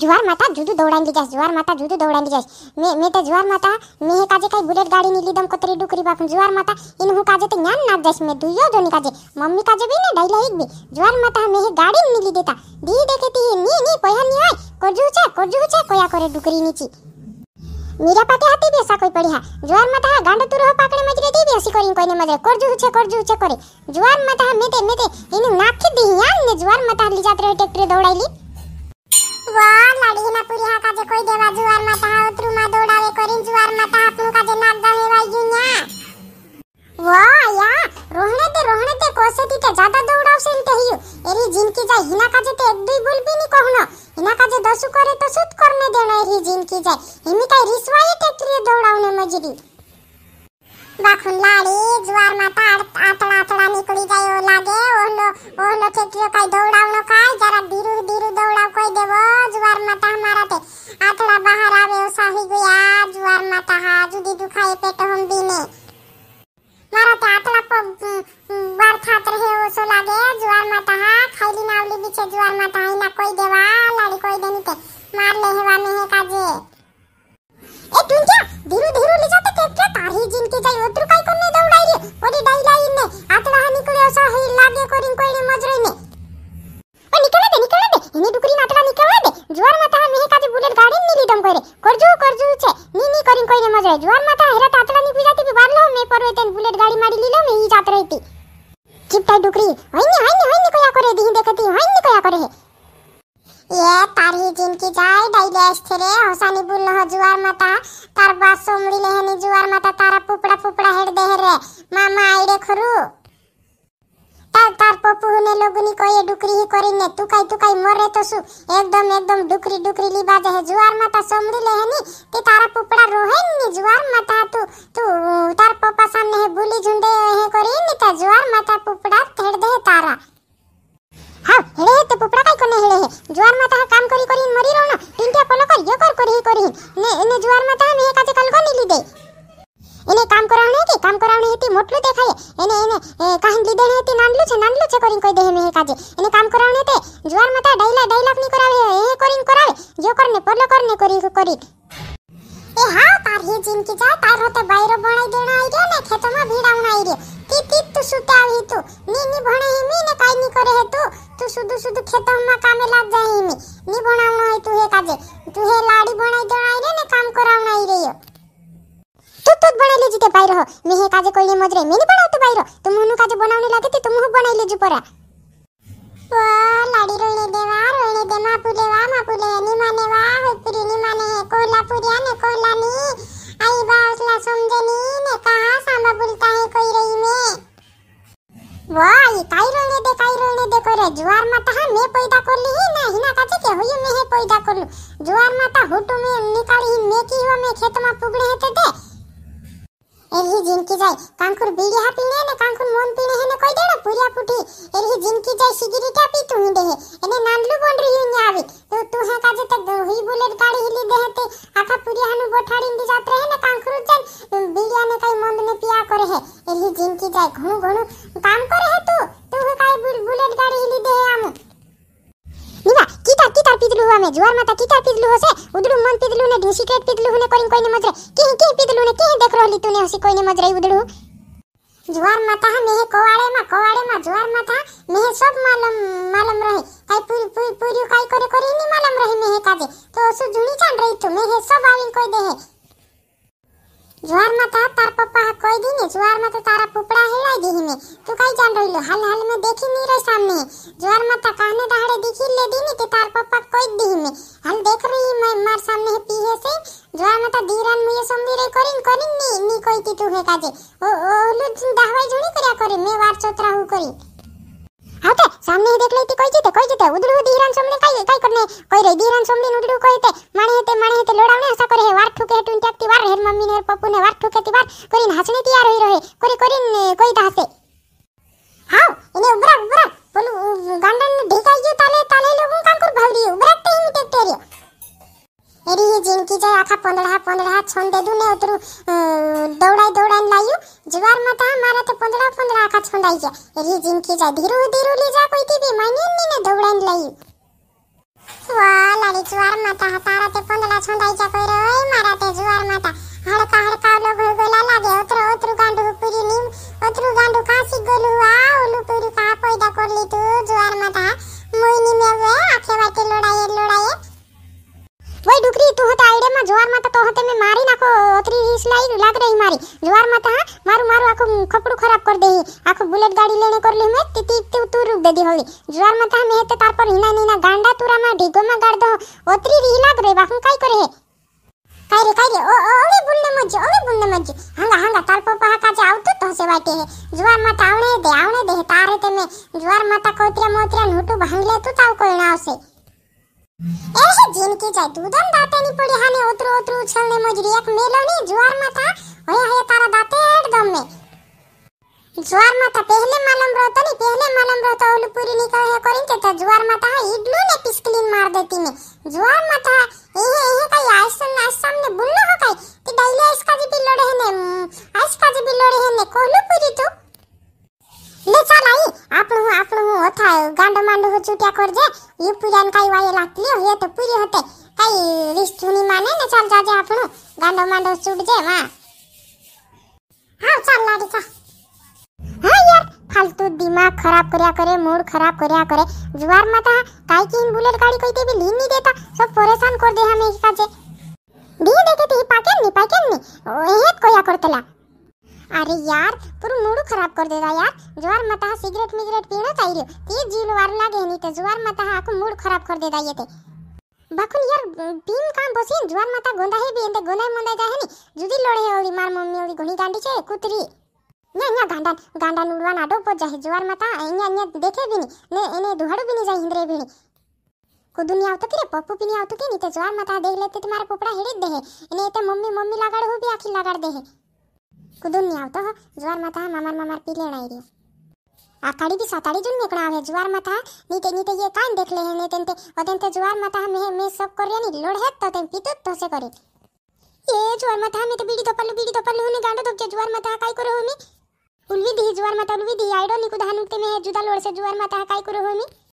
જુવાર માતા જુદું દોડાઈ જઈશ જુવાર માતા જુદું દોડાઈ જઈશ મે મે તો જુવાર માતા મે હે કાજે કઈ બુલેટ ગાડી ની લીધમ કતરી ડુકરી બાકું જુવાર માતા ઇન હું કાજે તો જ્ઞાન ના જઈશ મે દુયો જોની કાજે મમ્મી કાજે બી ને ડાઈલા એક બી જુવાર માતા મે હે ગાડી ની લીધી તા દી દેખેતી ની ની પૈસા ની હોય કોજુ છે કોજુ છે કોયા કરે ડુકરી નીચી मीरा पाते हाथी भी ऐसा कोई पड़ी है जुआर मत है गांड तुरो पाकड़े मजरे दी भी ऐसी कोई कोई ने मजरे कर जू छे कर जू छे करे जुआर मत है मेते मेते इन नाखी दी यान ने जुआर मत है ली जात रहे ट्रैक्टर दौड़ाई ली છે કોઈ દેવા જુવાર માં તા ઉતરું માં દોડાવે કરીને જુવાર માં તા આપણું કાજે નાક ગામે વાઈ ગયું ન્યા વાહ યા રોહણે તે રોહણે તે કોસેટી તે જાદા દોડાવશે ને તેહ્યું એરી જિંદગી જાય હિના કાજે તે એક દુઈ બોલબી ની કહનો હિના કાજે દસુ કરે તો સુત કરને દેણો એરી જિંદગી જાય એની કાઈ રીસવાય ટેકરીએ દોડાવને મજરી બાખુન લાડી જુવાર માં તા આતળા આતળા નીકળી જાય ઓ લાગે ઓનો ઓનો ટેકરીઓ કાઈ દોડાવનો કાઈ જરા ધીરુ હતા જુદી દુખાય પેટ હંબીને મારો તો આટલા પગ વાર ખાત રહે ઓછો લાગે જુવાર માતા હા ખાઈલી નાવલી બી છે જુવાર માતા એના કોઈ દેવા হেরে মামা আইরে খরু তার তার পপু হুনে লগনি কয়ে ডুকরি হি করি নে তুকাই তুকাই মরে তসু একদম একদম ডুকরি ডুকরি লি বাজে হে জুয়ার মাতা সমরি লেহেনি তে তারা পুপড়া রোহেন নি জুয়ার মাতা তু তু ખાલી મોટલું દેખાય એને એને કાહન લીધે ને તે નાનલું છે નાનલું છે કરીને કોઈ દેહે મેહે કાજે એને કામ કરાવને તે જુવાર મતા ડાઈલા ડાઈલાક ની કરાવે એ કરીને કરાવે જો કરને પરલો કરને કરી કરી એ હા તાર હે જિંદગી જા તાર હોતે બાયરો ભણાઈ દેણા આઈ રહ્યો ને ખેતમાં ભીડાવણ આઈ રહ્યો તી તી તું સુતે આવી તું ની ની ભણે મી ને કાઈ ની કરે હે તું તું સુધુ સુધુ ખેતમાં કામે લાગ જાય મી ની ભણાવણો હે તું હે કાજે તું હે લાડી ભણાઈ દેણા આઈ રહ્યો ને જીતે પાયરો હો મેહે કાજે કોઈને મજરે મેને બનાવતો પાયરો તો મોનું કાજે બનાવને લાગે તે તો મોહ બનાઈ લેજો પરા ઓ લાડી રોણે દેવા રોણે દે માપુ લેવા માપુ લે ની માને વા હોપરી ની માને હે કોલા પુરિયા ને કોલા ની आई बाउसला समझनी ने कहा सांबा बोलता है कोई रही में वाह ये काई रोने दे काई रोने दे कोई जुआर माता हां मैं पैदा कर ली ही ना हिना काचे के होयो मैं है पैदा कर लू जुआर माता होटो में निकाली ही मैं की हुआ मैं खेत में पुगड़े है ते तो दे એલી જિંકી જાય કાંકુર બીડી હા પીણે ને કાંકુર મોન પીણે હે ને કોઈ દેડો પૂરિયા પૂટી એલી જિંકી જાય સિગરેટા પી તું હિંડે હે એને નાનલું બોંડરી હી ને આવી તો તું હે કાજે તે હી બુલેટ ગાડી હિલી દે હે તે આખા પૂરિયા નું બોઠાડી દી જાત રહે ને કાંકુર જન બીડિયા ને કઈ મોંદ ને પિયા કરે હે એલી જિંકી જાય ઘણું ઘણું કામ કરે પીધલું અમે જુવાર માતા કીકા પીધલું હશે ઉદડું મન પીધલું ને ઢીસી કેટ પીધલું ને કોઈને કોઈને મજરે કે કે પીધલું ને કે દેખરો લીતું ને હસી કોઈને મજરે ઉદડું જુવાર માતા મેહે કોવાડે માં કોવાડે માં જુવાર માતા મેહે સબ માલમ માલમ રહે કાઈ પૂરી પૂરી પૂરી કાઈ કરે કરે ની માલમ રહે મેહે કાજે તો સુ જુણી ચાંદ રહી તો મેહે સબ આવીને કોઈ દેહે જોરમાં તા તાર પપ્પા કોઈ દી ને જોરમાં તો તારા પોપડા હેલાઈ દીહી ને તું કઈ જાણ રહીલો હાલ હાલ મે દેખી ની રે સામે જોરમાં તા કાને દાડે દેખી લે દી ને તે તાર પપ્પા કોઈ દી ને હાલ દેખ રહી મે માર સામે હે પી હે સે જોરમાં તા દીરાન મુયે સમજી રે કરીન કરીન ની ની કોઈ તી તું હે કાજે ઓ ઓલું દાહવાઈ જોણી કર્યા કરે મે વાર ચોતરા હું કરી હા તે સામે દેખલે તી કોઈ જીતે કોઈ જીતે ઉદડુ દીરાન સોમલી કાઈ કાઈ કરને કોઈ રે દીરાન સોમલી ઉદડુ કોઈ તે માણે તે માણે તે લોડાવને આશા કરે હે વાર ઠુકે હેટુન ચાકતી વાર હેર મમ્મી ને પપ્પુ ને વાર ઠુકે તી વાર કરીને હાસણી તૈયાર હોઈ રહે કરી કરીને કોઈ દાસે હાવ એને ઉભરા ઉભરા બોલું ગાંડન ને ઢીકાઈ ગયું તાલે તાલે લોકો કામ કર ભાવરી ઉભરા તે ઇમ ટેક ટેરિયો એરી જિંદગી જાય આખા પોંદડા પોંદડા છોંદે દુને ઉતરું દોડાઈ દોડાઈ લાયું જુવાર મતા મારે તો પુંદડા પુંદડા આખા છુંડાઈ ગયા એરી જિંદગી જા ધીરુ ધીરુ લી જા કોઈ તી બી માની ને દોડાઈ લઈ વાહ લાડી જુવાર માતા તારા તે પુંદડા છુંડાઈ ગયા કોઈ રોય મારા તે જુવાર માતા હડકા હડકા લો ગોલ ગોલા લાગે ઓતરો ઓતરું ગાંડું પૂરી નીમ ઓતરું ગાંડું કાસી ગોલું આ ઓલું પૂરી કા પોઈડા કોર લીધું જુવાર માતા મોઈની મેવે આખે વાટે લોડાયે લોડાયે છોકરી તું હતા આઈડે માં જોવાર માતા તો હતે મે મારી નાખો ઓતરી રીસ લાઈ લાગ રહી મારી જોવાર માતા હા મારું મારું આખો ખપડું ખરાબ કર દેહી આખો બુલેટ ગાડી લેને કરલી મે તીતી તું તું રૂપ દેદી હોલી જોવાર માતા મે હતે તાર પર હિના નીના ગાંડા તુરા માં ઢીગો માં ગાડ દો ઓતરી રી લાગ રે બાકુ કાઈ કરે હે કાઈ રે કાઈ રે ઓ ઓ ઓવે બુલને મજ ઓવે બુલને મજ હાંગા હાંગા તાર પપ્પા હા કાજે આવતો તો હશે વાટે હે જોવાર માતા આવણે દે આવણે દે તારે તે મે જોવાર માતા કોતરે મોતરે નોટુ ભાંગલે તું જાય તું દમ દાતે ની પડી હાને ઓતરો ઓતરો ઉછળને મજરી એક મેલો ની જુવાર માતા હોય હોય તારા દાતે હેડ દમ મે જુવાર માતા પહેલે માલમ રોતો ની પહેલે માલમ રોતો ઓલ પૂરી ની કહે કરીન કે તા જુવાર માતા હા ઈડલું ને પિસ્કલીન માર દેતી મે જુવાર માતા એહે એહે કઈ આસન આસમ ને બુલ્લો હો કઈ તે ડાઈલે આસકા જી બિલોડે હે ને આસકા જી બિલોડે હે ને કોહલું પૂરી તું લે ચાલ આઈ આપણું આપણું હોતા ગાંડો માંડો ચૂટ્યા કરજે એ પૂજાન કાઈ વાયે લાગતી હે તો પૂરી હતે કાઈ રીસ્તુની માને ને ચાલ જાજે આપણું ગાંડો માંડો છૂટજે માં હા ચાલ લાડી ચા હા યાર फालतू दिमाग खराब કર્યા કરે મૂડ ખરાબ કર્યા કરે જુવાર માતા કાઈ કીન બુલેટ ગાડી કોઈ તે ભી લીન ની દેતા સબ પરેશાન કર દે હમે ઇસકા જે દી દેખે તી પાકેન ની પાકેન ની એહેત કોયા કરતલા અરે યાર પૂરું મૂડ ખરાબ કર દેતા યાર જુવાર માતા સિગરેટ મિગરેટ પીણો ચાઈ રહ્યો તે જીલ વાર લાગે ની તે જુવાર માતા આખું મૂડ ખરાબ કર દેતા યે તે ಬಕುನ್ ಯಾರ್ ಬೀಮ್ ಕಾಂ ಬಸಿನ್ ಜುವಾನ್ ಮಾತಾ ಗೊಂದಾ ಹೇ ಬಿ ಎಂದೆ ಗೊಂದಾ ಮುಂದೆ ಜಾ ಹೇನಿ ಜುದಿ ಲೋಡೆ ಹೋಲಿ ಮಾರ್ ಮಮ್ಮಿ ಹೋಲಿ ಗುಣಿ ಗಾಂಡಿ ಚೇ ಕುತ್ರಿ nya nya gandan gandan ulwan ado po jahi juar mata nya nya dekhe bini ne ene duhadu bini jai hindre bini कुदुनी आवतो की रे पप्पू पिनी आवतो की नीते जोर मता देख लेते तुम्हारा पोपड़ा हिड़ित दे इने ते मम्मी मम्मी लगाड़ हो भी आखी लगाड़ दे कुदुनी आवतो जोर मता मामार मामार पी लेना रे आखाड़ी भी साताड़ी जुन मेकड़ाव है जुआर माथा नीते नीते ये कान देख ले ने तेंते और तेंते जुआर माथा में मैं सब कर रिया नी लोड है तो तें पीतो तो से करे ये जुआर माथा में तो बीड़ी तो पल्लू बीड़ी तो पल्लू ने गांडो तो जुआर माथा काई करो होमी उलवी दी जुआर माथा उलवी दी आइडो निकु धान उठते में जुदा लोड से जुआर माथा काई करो होमी